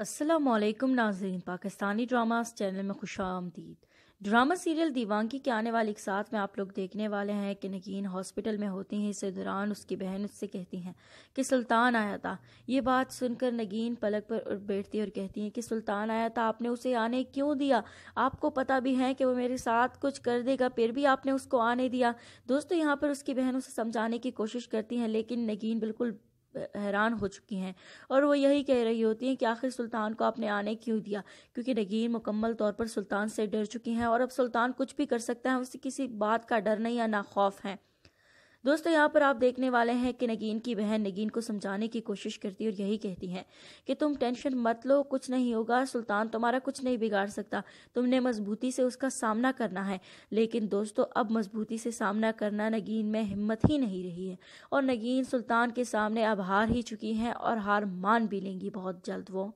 असलम नाजरीन Pakistani dramas channel में खुश आमदीद ड्रामा सीरियल दीवानगी के आने वाले एक साथ में आप लोग देखने वाले हैं कि नगीन हॉस्पिटल में होती हैं इस दौरान उसकी बहन उससे कहती हैं कि सुल्तान आया था ये बात सुनकर नगीन पलक पर बैठती है और कहती हैं कि सुल्तान आया था आपने उसे आने क्यों दिया आपको पता भी है कि वो मेरे साथ कुछ कर देगा फिर भी आपने उसको आने दिया दोस्तों यहाँ पर उसकी बहन उसे समझाने की कोशिश करती हैं लेकिन नगीन बिल्कुल हैरान हो चुकी हैं और वो यही कह रही होती हैं कि आखिर सुल्तान को आपने आने क्यों दिया क्योंकि नगीन मुकम्मल तौर पर सुल्तान से डर चुकी हैं और अब सुल्तान कुछ भी कर सकता है उसे किसी बात का डर नहीं या ना खौफ है दोस्तों यहाँ पर आप देखने वाले हैं कि नगीन की बहन नगीन को समझाने की कोशिश करती है और यही कहती है कि तुम टेंशन मत लो कुछ नहीं होगा सुल्तान तुम्हारा कुछ नहीं बिगाड़ सकता तुमने मजबूती से उसका सामना करना है लेकिन दोस्तों अब मजबूती से सामना करना नगीन में हिम्मत ही नहीं रही है और नगीन सुल्तान के सामने अब हार ही चुकी हैं और हार मान भी लेंगी बहुत जल्द वो